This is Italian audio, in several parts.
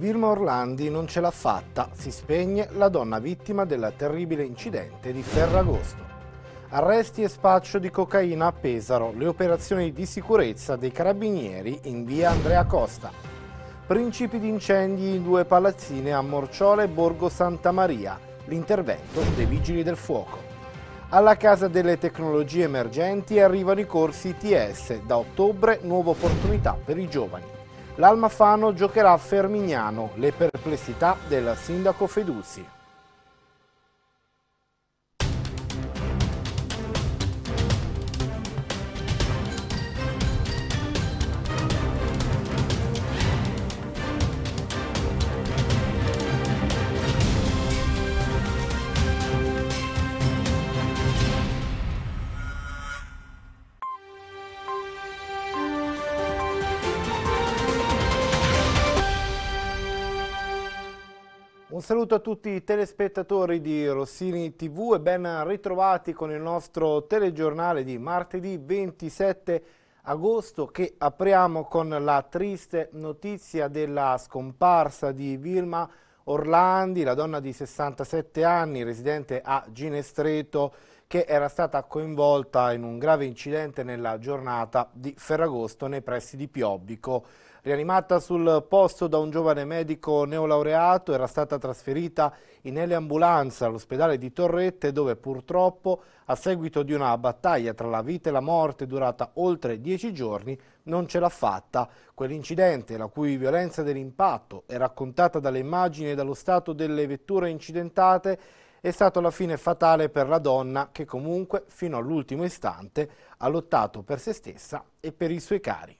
Vilma Orlandi non ce l'ha fatta, si spegne la donna vittima del terribile incidente di Ferragosto. Arresti e spaccio di cocaina a Pesaro, le operazioni di sicurezza dei carabinieri in via Andrea Costa. Principi di incendi in due palazzine a Morciole e Borgo Santa Maria, l'intervento dei vigili del fuoco. Alla Casa delle Tecnologie Emergenti arrivano i corsi ITS, da ottobre nuova opportunità per i giovani l'Almafano giocherà a Fermignano, le perplessità del sindaco Feduzzi. saluto a tutti i telespettatori di Rossini TV e ben ritrovati con il nostro telegiornale di martedì 27 agosto che apriamo con la triste notizia della scomparsa di Vilma Orlandi, la donna di 67 anni residente a Ginestreto che era stata coinvolta in un grave incidente nella giornata di Ferragosto nei pressi di Piobbico. Rianimata sul posto da un giovane medico neolaureato, era stata trasferita in eliambulanza all'ospedale di Torrette dove purtroppo, a seguito di una battaglia tra la vita e la morte durata oltre dieci giorni, non ce l'ha fatta. Quell'incidente, la cui violenza dell'impatto è raccontata dalle immagini e dallo stato delle vetture incidentate, è stato alla fine fatale per la donna che comunque fino all'ultimo istante ha lottato per se stessa e per i suoi cari.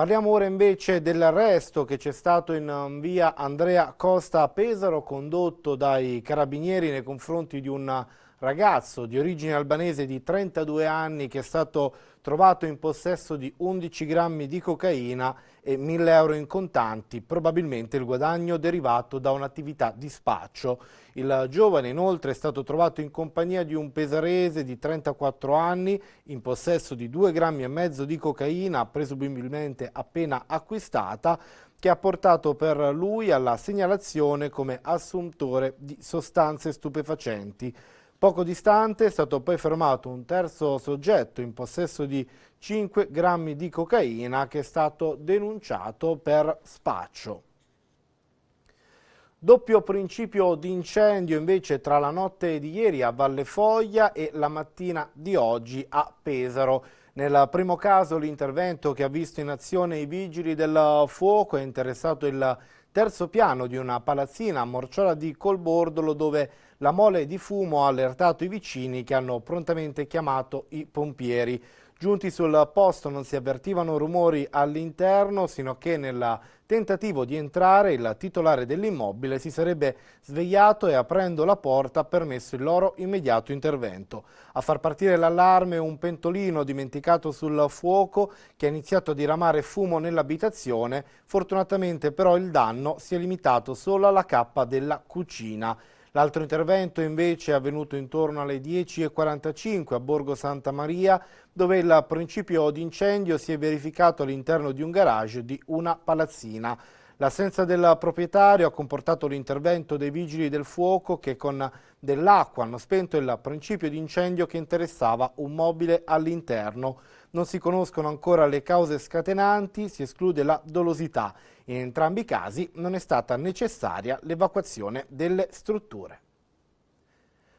Parliamo ora invece dell'arresto che c'è stato in um, via Andrea Costa a Pesaro condotto dai carabinieri nei confronti di un ragazzo di origine albanese di 32 anni che è stato trovato in possesso di 11 grammi di cocaina e 1000 euro in contanti, probabilmente il guadagno derivato da un'attività di spaccio. Il giovane inoltre è stato trovato in compagnia di un pesarese di 34 anni in possesso di 2 grammi e mezzo di cocaina, presumibilmente appena acquistata, che ha portato per lui alla segnalazione come assuntore di sostanze stupefacenti. Poco distante è stato poi fermato un terzo soggetto in possesso di 5 grammi di cocaina che è stato denunciato per spaccio. Doppio principio di incendio invece tra la notte di ieri a Valle Foglia e la mattina di oggi a Pesaro. Nel primo caso l'intervento che ha visto in azione i vigili del fuoco è interessato il terzo piano di una palazzina a Morciola di Colbordolo dove la mole di fumo ha allertato i vicini che hanno prontamente chiamato i pompieri. Giunti sul posto non si avvertivano rumori all'interno, sino a che nel tentativo di entrare il titolare dell'immobile si sarebbe svegliato e aprendo la porta ha permesso il loro immediato intervento. A far partire l'allarme un pentolino dimenticato sul fuoco che ha iniziato a diramare fumo nell'abitazione, fortunatamente però il danno si è limitato solo alla cappa della cucina. L'altro intervento invece è avvenuto intorno alle 10.45 a Borgo Santa Maria, dove il principio di incendio si è verificato all'interno di un garage di una palazzina. L'assenza del proprietario ha comportato l'intervento dei vigili del fuoco che con dell'acqua hanno spento il principio di incendio che interessava un mobile all'interno. Non si conoscono ancora le cause scatenanti, si esclude la dolosità. In entrambi i casi non è stata necessaria l'evacuazione delle strutture.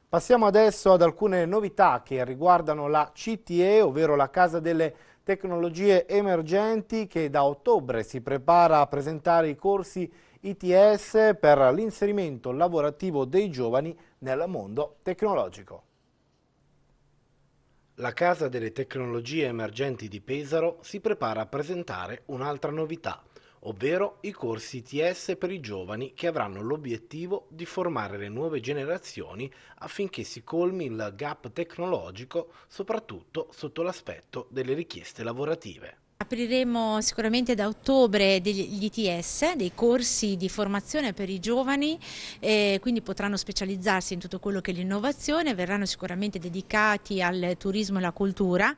Passiamo adesso ad alcune novità che riguardano la CTE, ovvero la Casa delle Tecnologie Emergenti, che da ottobre si prepara a presentare i corsi ITS per l'inserimento lavorativo dei giovani nel mondo tecnologico. La Casa delle Tecnologie Emergenti di Pesaro si prepara a presentare un'altra novità ovvero i corsi ITS per i giovani che avranno l'obiettivo di formare le nuove generazioni affinché si colmi il gap tecnologico soprattutto sotto l'aspetto delle richieste lavorative. Apriremo sicuramente da ottobre degli ITS, dei corsi di formazione per i giovani, eh, quindi potranno specializzarsi in tutto quello che è l'innovazione, verranno sicuramente dedicati al turismo e alla cultura,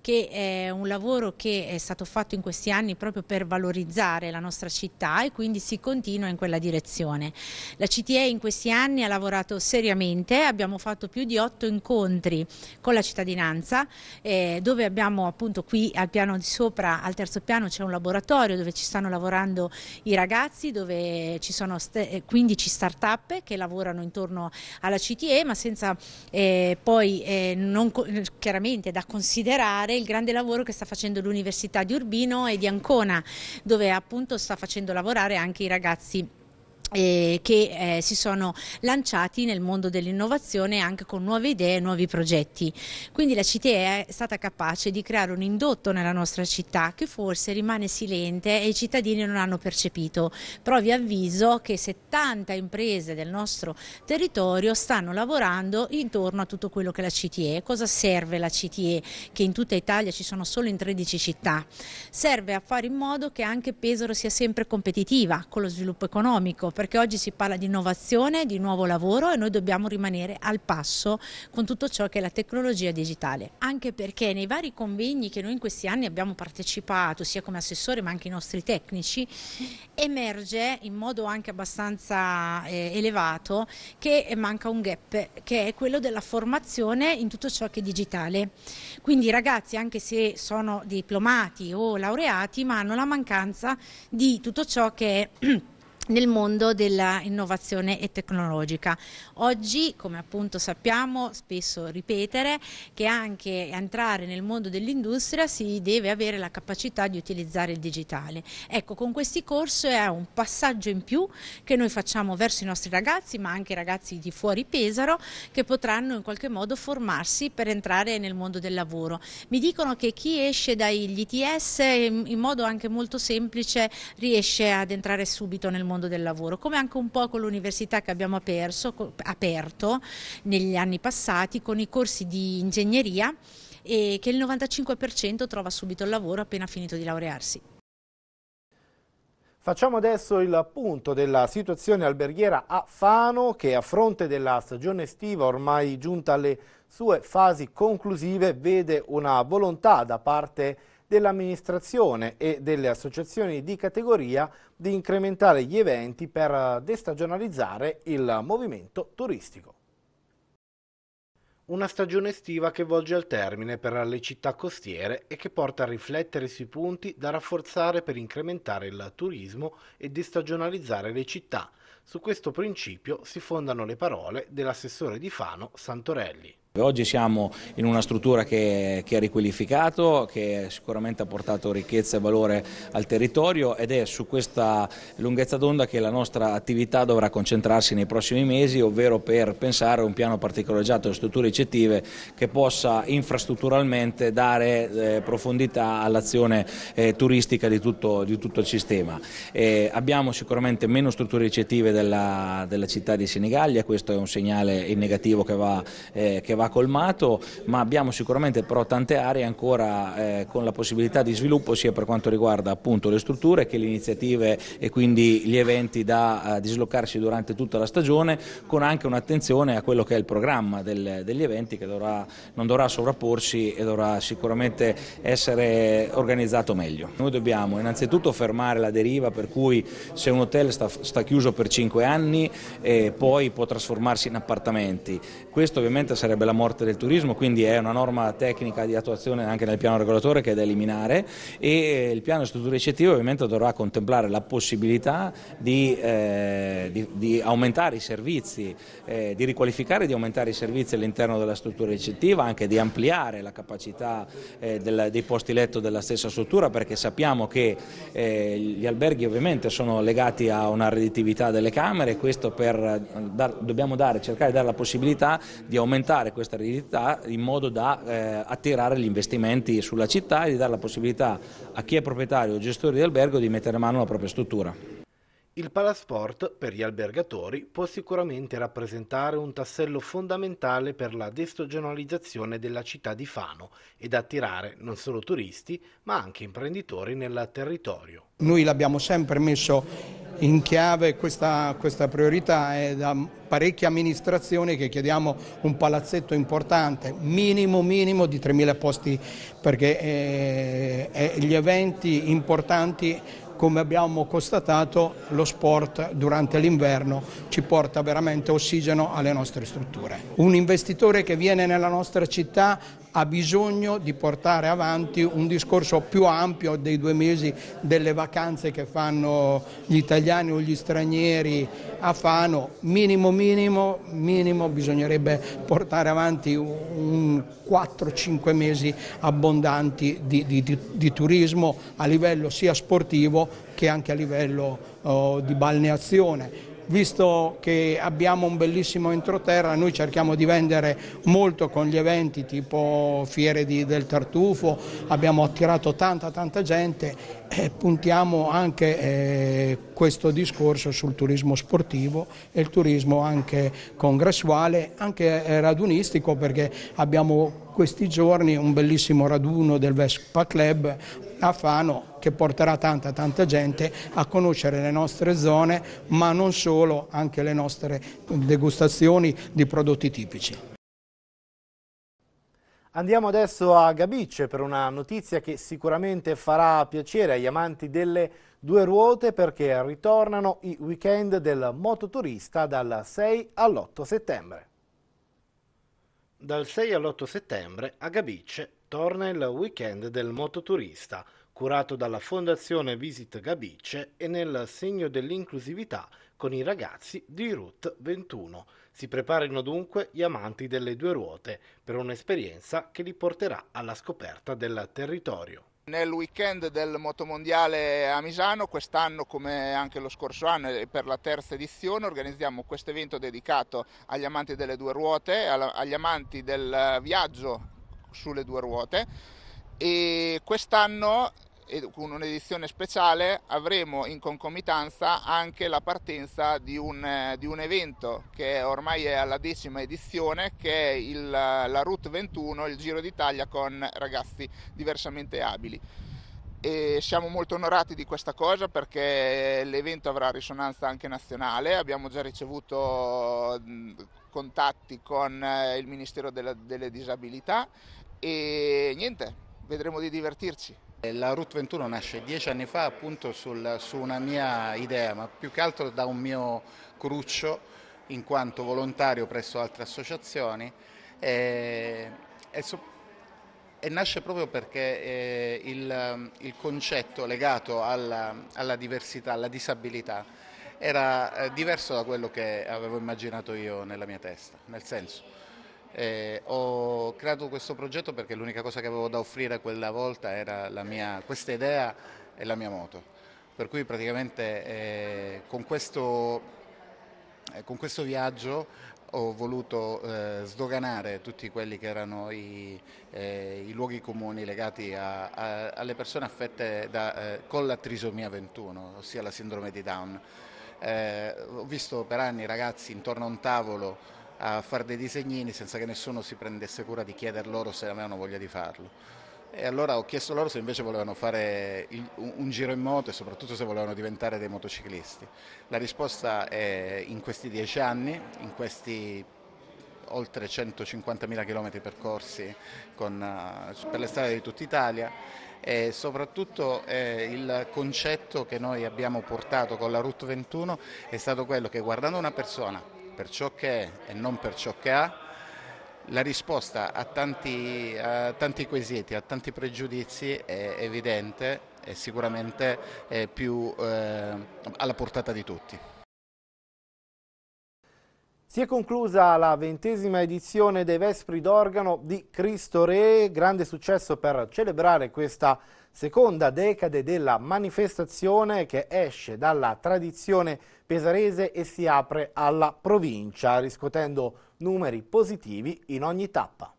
che è un lavoro che è stato fatto in questi anni proprio per valorizzare la nostra città e quindi si continua in quella direzione. La CTE in questi anni ha lavorato seriamente, abbiamo fatto più di otto incontri con la cittadinanza, eh, dove abbiamo appunto qui al piano di sopra ancora al terzo piano c'è un laboratorio dove ci stanno lavorando i ragazzi, dove ci sono 15 eh, start-up che lavorano intorno alla CTE, ma senza eh, poi eh, non, eh, chiaramente da considerare il grande lavoro che sta facendo l'Università di Urbino e di Ancona, dove appunto sta facendo lavorare anche i ragazzi eh, che eh, si sono lanciati nel mondo dell'innovazione anche con nuove idee e nuovi progetti. Quindi la CTE è stata capace di creare un indotto nella nostra città che forse rimane silente e i cittadini non hanno percepito, però vi avviso che 70 imprese del nostro territorio stanno lavorando intorno a tutto quello che è la CTE. Cosa serve la CTE? Che in tutta Italia ci sono solo in 13 città. Serve a fare in modo che anche Pesaro sia sempre competitiva con lo sviluppo economico perché oggi si parla di innovazione, di nuovo lavoro e noi dobbiamo rimanere al passo con tutto ciò che è la tecnologia digitale, anche perché nei vari convegni che noi in questi anni abbiamo partecipato, sia come assessore ma anche i nostri tecnici, emerge in modo anche abbastanza eh, elevato che manca un gap che è quello della formazione in tutto ciò che è digitale. Quindi i ragazzi anche se sono diplomati o laureati ma hanno la mancanza di tutto ciò che è nel mondo dell'innovazione e tecnologica. Oggi, come appunto sappiamo, spesso ripetere, che anche entrare nel mondo dell'industria si deve avere la capacità di utilizzare il digitale. Ecco, con questi corsi è un passaggio in più che noi facciamo verso i nostri ragazzi, ma anche i ragazzi di fuori Pesaro, che potranno in qualche modo formarsi per entrare nel mondo del lavoro. Mi dicono che chi esce dagli ITS in modo anche molto semplice riesce ad entrare subito nel mondo mondo del lavoro, come anche un po' con l'università che abbiamo aperso, aperto negli anni passati con i corsi di ingegneria e che il 95% trova subito il lavoro appena finito di laurearsi. Facciamo adesso il punto della situazione alberghiera a Fano che a fronte della stagione estiva ormai giunta alle sue fasi conclusive vede una volontà da parte di dell'amministrazione e delle associazioni di categoria di incrementare gli eventi per destagionalizzare il movimento turistico. Una stagione estiva che volge al termine per le città costiere e che porta a riflettere sui punti da rafforzare per incrementare il turismo e destagionalizzare le città. Su questo principio si fondano le parole dell'assessore di Fano Santorelli. Oggi siamo in una struttura che, che, ha riqualificato, che sicuramente ha portato ricchezza e valore al territorio ed è su questa lunghezza d'onda che la nostra attività dovrà concentrarsi nei prossimi mesi, ovvero per pensare a un piano particolareggiato di strutture ricettive che possa infrastrutturalmente dare eh, profondità all'azione eh, turistica di tutto, di tutto, il sistema. Eh, abbiamo sicuramente meno strutture ricettive della, della, città di Senigallia, questo è un segnale in negativo che va, eh, che va va colmato, ma abbiamo sicuramente però tante aree ancora eh, con la possibilità di sviluppo sia per quanto riguarda appunto le strutture che le iniziative e quindi gli eventi da eh, dislocarsi durante tutta la stagione, con anche un'attenzione a quello che è il programma del, degli eventi che dovrà, non dovrà sovrapporsi e dovrà sicuramente essere organizzato meglio. Noi dobbiamo innanzitutto fermare la deriva per cui se un hotel sta, sta chiuso per 5 anni eh, poi può trasformarsi in appartamenti. Questo ovviamente sarebbe la morte del turismo, quindi è una norma tecnica di attuazione anche nel piano regolatore che è da eliminare e eh, il piano strutture ricettive ovviamente dovrà contemplare la possibilità di, eh, di, di aumentare i servizi, eh, di riqualificare e di aumentare i servizi all'interno della struttura ricettiva, anche di ampliare la capacità eh, del, dei posti letto della stessa struttura perché sappiamo che eh, gli alberghi ovviamente sono legati a una redditività delle camere, questo per eh, dar, dobbiamo dare, cercare di dare la possibilità di aumentare questa eredità in modo da eh, attirare gli investimenti sulla città e di dare la possibilità a chi è proprietario o gestore di albergo di mettere mano alla propria struttura. Il palasport per gli albergatori può sicuramente rappresentare un tassello fondamentale per la destagionalizzazione della città di Fano ed attirare non solo turisti ma anche imprenditori nel territorio. Noi l'abbiamo sempre messo in chiave questa, questa priorità è da parecchie amministrazioni che chiediamo un palazzetto importante, minimo minimo di 3.000 posti perché eh, eh, gli eventi importanti come abbiamo constatato lo sport durante l'inverno ci porta veramente ossigeno alle nostre strutture. Un investitore che viene nella nostra città ha bisogno di portare avanti un discorso più ampio dei due mesi delle vacanze che fanno gli italiani o gli stranieri a Fano, minimo minimo, minimo bisognerebbe portare avanti un 4-5 mesi abbondanti di, di, di, di turismo a livello sia sportivo che anche a livello oh, di balneazione visto che abbiamo un bellissimo entroterra, noi cerchiamo di vendere molto con gli eventi tipo fiere di, del tartufo, abbiamo attirato tanta tanta gente e puntiamo anche eh, questo discorso sul turismo sportivo e il turismo anche congressuale, anche eh, radunistico perché abbiamo questi giorni un bellissimo raduno del Vespa Club a Fano che porterà tanta tanta gente a conoscere le nostre zone ma non solo, anche le nostre degustazioni di prodotti tipici. Andiamo adesso a Gabicce per una notizia che sicuramente farà piacere agli amanti delle due ruote perché ritornano i weekend del mototurista dal 6 all'8 settembre. Dal 6 all'8 settembre a Gabicce torna il weekend del mototurista, curato dalla Fondazione Visit Gabicce e nel segno dell'inclusività con i ragazzi di Route 21. Si preparino dunque gli amanti delle due ruote per un'esperienza che li porterà alla scoperta del territorio. Nel weekend del Motomondiale a Misano, quest'anno come anche lo scorso anno e eh, per la terza edizione, organizziamo questo evento dedicato agli amanti delle due ruote, agli amanti del viaggio sulle due ruote e quest'anno e con un'edizione speciale avremo in concomitanza anche la partenza di un, di un evento che ormai è alla decima edizione che è il, la Route 21, il Giro d'Italia con ragazzi diversamente abili. E siamo molto onorati di questa cosa perché l'evento avrà risonanza anche nazionale, abbiamo già ricevuto contatti con eh, il Ministero della, delle Disabilità e niente, vedremo di divertirci. Eh, la Route 21 nasce dieci anni fa appunto sul, su una mia idea, ma più che altro da un mio cruccio in quanto volontario presso altre associazioni e, eh, e, so, e nasce proprio perché eh, il, il, concetto legato alla, alla, diversità, alla disabilità era eh, diverso da quello che avevo immaginato io nella mia testa, nel senso eh, ho creato questo progetto perché l'unica cosa che avevo da offrire quella volta era mia, questa idea e la mia moto. Per cui praticamente eh, con, questo, eh, con, questo, viaggio ho voluto eh, sdoganare tutti quelli che erano i, eh, i luoghi comuni legati a, a, alle persone affette da, eh, con la trisomia 21, ossia la sindrome di Down. ho visto per anni ragazzi intorno a un tavolo a fare dei disegnini senza che nessuno si prendesse cura di chieder loro se avevano voglia di farlo. E allora ho chiesto loro se invece volevano fare un giro in moto e soprattutto se volevano diventare dei motociclisti. La risposta è in questi dieci anni, in questi oltre 150.000 km percorsi con, eh, per le strade di tutta Italia e soprattutto eh, il concetto che noi abbiamo portato con la Route 21 è stato quello che guardando una persona per ciò che è e non per ciò che ha, la risposta a tanti, a tanti quesiti, a tanti pregiudizi è evidente e sicuramente è più eh, alla portata di tutti. Si è conclusa la ventesima edizione dei Vespri d'Organo di Cristo Re, grande successo per celebrare questa seconda decade della manifestazione che esce dalla tradizione pesarese e si apre alla provincia, riscuotendo numeri positivi in ogni tappa.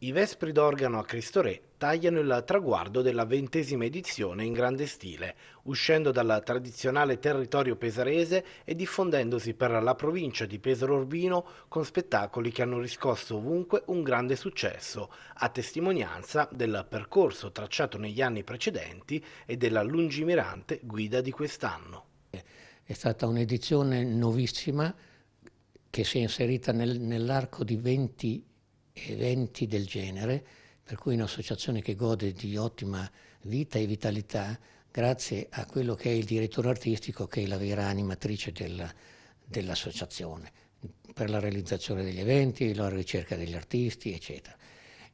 I Vespri d'Organo a Cristo Re tagliano il traguardo della ventesima edizione in grande stile, uscendo dal tradizionale territorio pesarese e diffondendosi per la provincia di Pesaro Urbino con spettacoli che hanno riscosso ovunque un grande successo, a testimonianza del percorso tracciato negli anni precedenti e della lungimirante guida di quest'anno. È stata un'edizione nuovissima che si è inserita nel, nell'arco di 20 anni eventi del genere, per cui un'associazione che gode di ottima vita e vitalità grazie a quello che è il direttore artistico che è la vera animatrice della, dell'associazione per la realizzazione degli eventi, la ricerca degli artisti, eccetera.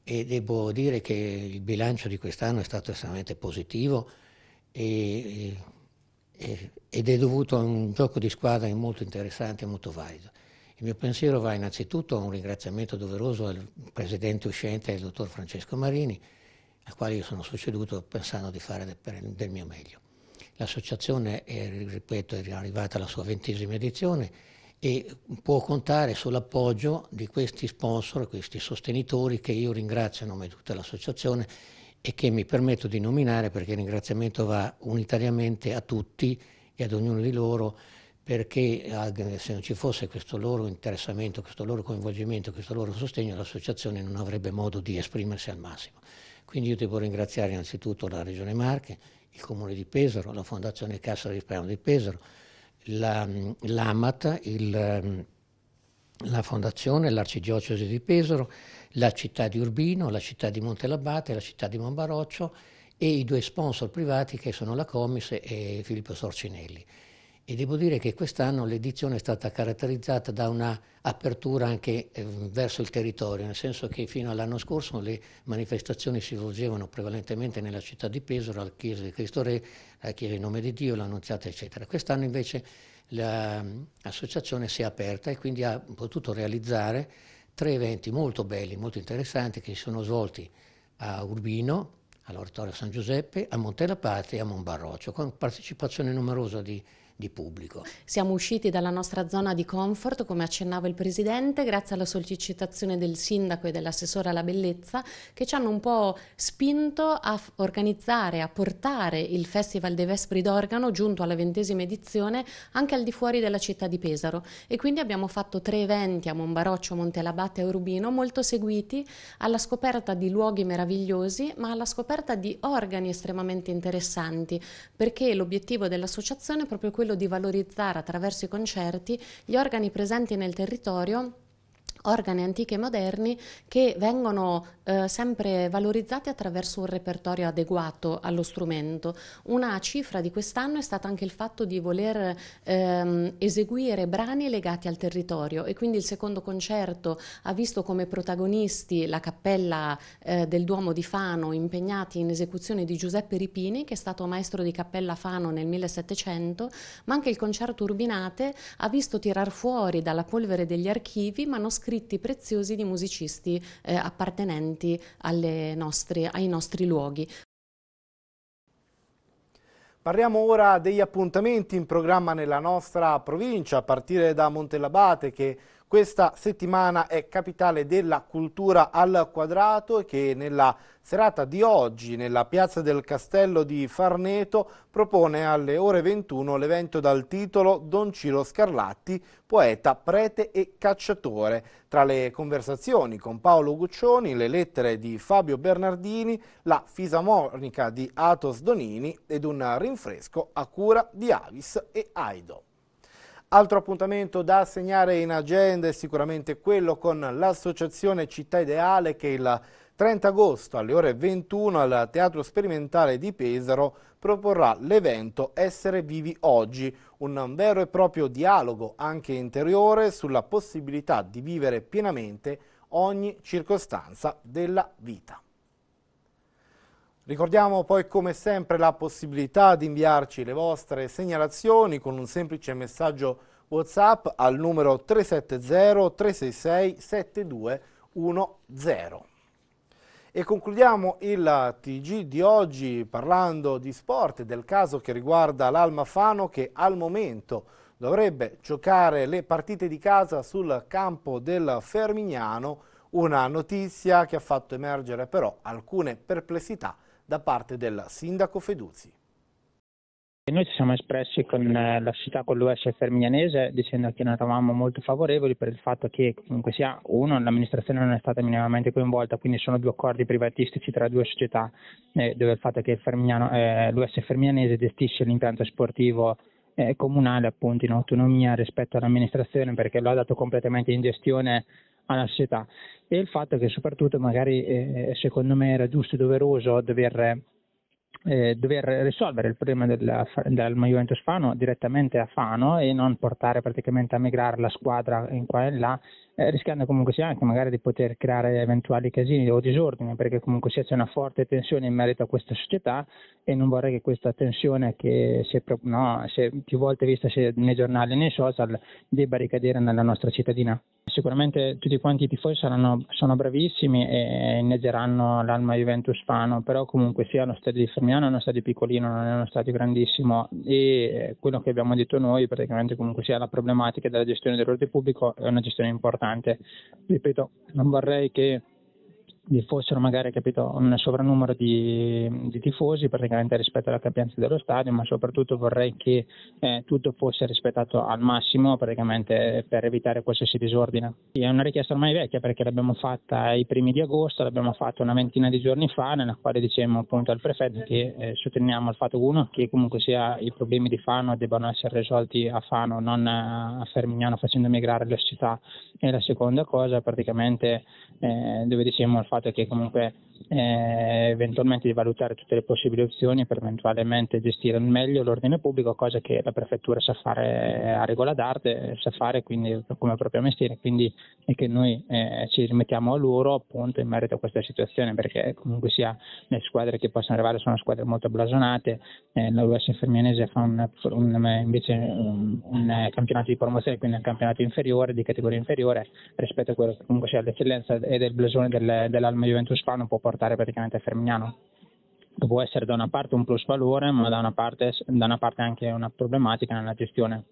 E devo dire che il bilancio di quest'anno è stato estremamente positivo e, e, ed è dovuto a un gioco di squadra molto interessante e molto valido. Il mio pensiero va innanzitutto a un ringraziamento doveroso al presidente uscente, il dottor Francesco Marini, al quale io sono succeduto pensando di fare del mio meglio. L'associazione, è, ripeto, è arrivata alla sua ventesima edizione e può contare sull'appoggio di questi sponsor, questi sostenitori che io ringrazio a nome di tutta l'associazione e che mi permetto di nominare perché il ringraziamento va unitariamente a tutti e ad ognuno di loro perché ah, se non ci fosse questo loro interessamento, questo loro coinvolgimento, questo loro sostegno, l'associazione non avrebbe modo di esprimersi al massimo. Quindi io devo ringraziare innanzitutto la Regione Marche, il Comune di Pesaro, la Fondazione Cassa di Risparmio di Pesaro, la, l'AMAT, il, la Fondazione, l'Arcidiocesi di Pesaro, la città di Urbino, la città di Montelabate, la città di Monbaroccio e i due sponsor privati che sono la Comis e Filippo Sorcinelli. E devo dire che quest'anno l'edizione è stata caratterizzata da un'apertura anche eh, verso il territorio, nel senso che fino all'anno scorso le manifestazioni si svolgevano prevalentemente nella città di Pesaro, la chiesa di Cristo Re, la chiesa in nome di Dio, l'Annunziata, eccetera. Quest'anno invece l'associazione mm, si è aperta e quindi ha potuto realizzare tre eventi molto belli, molto interessanti, che si sono svolti a Urbino, all'Oratorio San Giuseppe, a Monte la e a Monbarroccio, con partecipazione numerosa di di pubblico. Siamo usciti dalla nostra zona di comfort, come accennava il Presidente, grazie alla sollecitazione del Sindaco e dell'assessore alla bellezza, che ci hanno un po' spinto a organizzare, a portare il Festival dei Vespri d'Organo, giunto alla ventesima edizione, anche al di fuori della città di Pesaro. E quindi abbiamo fatto tre eventi a Monbaroccio, Montelabate e Urbino, molto seguiti alla scoperta di luoghi meravigliosi, ma alla scoperta di organi estremamente interessanti, perché l'obiettivo dell'associazione è proprio quello quello di valorizzare attraverso i concerti gli organi presenti nel territorio organi antichi e moderni che vengono eh, sempre valorizzati attraverso un repertorio adeguato allo strumento. Una cifra di quest'anno è stata anche il fatto di voler ehm, eseguire brani legati al territorio e quindi il secondo concerto ha visto come protagonisti la cappella eh, del Duomo di Fano impegnati in esecuzione di Giuseppe Ripini che è stato maestro di cappella Fano nel 1700, ma anche il concerto Urbinate ha visto tirar fuori dalla polvere degli archivi manoscritti scritti preziosi di musicisti eh, appartenenti nostre, ai nostri luoghi. Parliamo ora degli appuntamenti in programma nella nostra provincia, a partire da Montellabate che questa settimana è capitale della cultura al quadrato che nella serata di oggi nella piazza del castello di Farneto propone alle ore 21 l'evento dal titolo Don Ciro Scarlatti, poeta, prete e cacciatore. Tra le conversazioni con Paolo Guccioni, le lettere di Fabio Bernardini, la fisamonica di Atos Donini ed un rinfresco a cura di Avis e Aido. Altro appuntamento da segnare in agenda è sicuramente quello con l'associazione Città Ideale che il 30 agosto alle ore 21 al Teatro Sperimentale di Pesaro proporrà l'evento Essere vivi oggi, un vero e proprio dialogo anche interiore sulla possibilità di vivere pienamente ogni circostanza della vita. Ricordiamo poi come sempre la possibilità di inviarci le vostre segnalazioni con un semplice messaggio Whatsapp al numero 370 366 7210. E concludiamo il TG di oggi parlando di sport e del caso che riguarda l'Almafano che al momento dovrebbe giocare le partite di casa sul campo del Fermignano, una notizia che ha fatto emergere però alcune perplessità da parte del sindaco Feduzzi. noi ci siamo espressi con eh, la città, con l'US Fermianese, dicendo che non eravamo molto favorevoli per il fatto che comunque sia, uno, l'amministrazione non è stata minimamente coinvolta, quindi sono due accordi privatistici tra due società, eh, dove il fatto che eh, l'US Fermianese gestisce l'impianto sportivo eh, comunale appunto in autonomia rispetto all'amministrazione perché lo ha dato completamente in gestione alla società e il fatto che soprattutto magari eh, secondo me era giusto e doveroso dover, eh, dover risolvere il problema della, del Juventus Fano direttamente a Fano e non portare praticamente a migrare la squadra in qua e là eh, rischiando comunque sia anche magari di poter creare eventuali casini o disordini, perché comunque sia c'è una forte tensione in merito a questa società e non vorrei che questa tensione che si è, no, si è più volte vista nei giornali e nei social debba ricadere nella nostra cittadina. Sicuramente tutti quanti i tifosi saranno, sono bravissimi e inneggeranno l'alma Juventus Fano, però comunque sia lo stadio di Fermiano è uno stadio piccolino, non è uno stadio grandissimo e eh, quello che abbiamo detto noi praticamente comunque sia la problematica della gestione dell'ordine pubblico è una gestione importante importante. Ripeto, non vorrei che vi fossero magari capito, un sovrannumero di, di, tifosi praticamente rispetto alla capienza dello stadio, ma soprattutto vorrei che eh, tutto fosse rispettato al massimo praticamente per evitare qualsiasi disordine. È una richiesta ormai vecchia perché l'abbiamo fatta ai primi di agosto, l'abbiamo fatta una ventina di giorni fa, nella quale dicevamo appunto al prefetto che eh, sottolineiamo il fatto uno che comunque sia i problemi di Fano debbano essere risolti a Fano, non a Fermignano facendo migrare le città e la seconda cosa praticamente eh, dove dicevamo il fatto fatto che comunque eh, eventualmente di valutare tutte le possibili opzioni per eventualmente gestire meglio l'ordine pubblico, cosa che la prefettura sa fare eh, a regola d'arte, sa fare quindi come proprio mestiere, quindi è che noi eh, ci rimettiamo a loro appunto in merito a questa situazione, perché comunque sia le squadre che possono arrivare sono squadre molto blasonate, eh, la US Fermianese fa un, un, invece un, un, eh, campionato di promozione, quindi un campionato inferiore, di categoria inferiore, rispetto a quello che comunque sia l'eccellenza e del blasone del, della l'Alma Juventus fa non può portare praticamente a Fermignano può essere da una parte un plus valore ma da una parte, da una parte anche una problematica nella gestione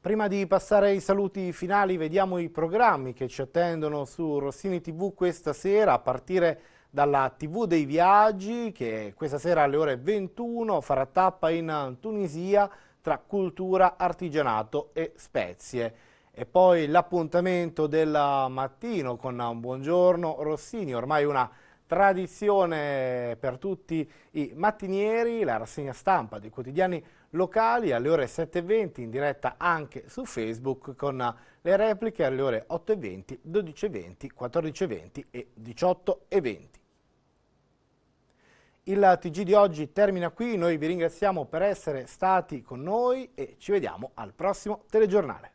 Prima di passare ai saluti finali vediamo i programmi che ci attendono su Rossini TV questa sera a partire dalla TV dei Viaggi che questa sera alle ore 21 farà tappa in Tunisia tra cultura, artigianato e spezie. E poi l'appuntamento del mattino con un Buongiorno Rossini, ormai una tradizione per tutti i mattinieri, la rassegna stampa dei quotidiani locali alle ore 7.20 in diretta anche su Facebook con le repliche alle ore 8.20, 12.20, 14.20 e 18.20. Il TG di oggi termina qui, noi vi ringraziamo per essere stati con noi e ci vediamo al prossimo telegiornale.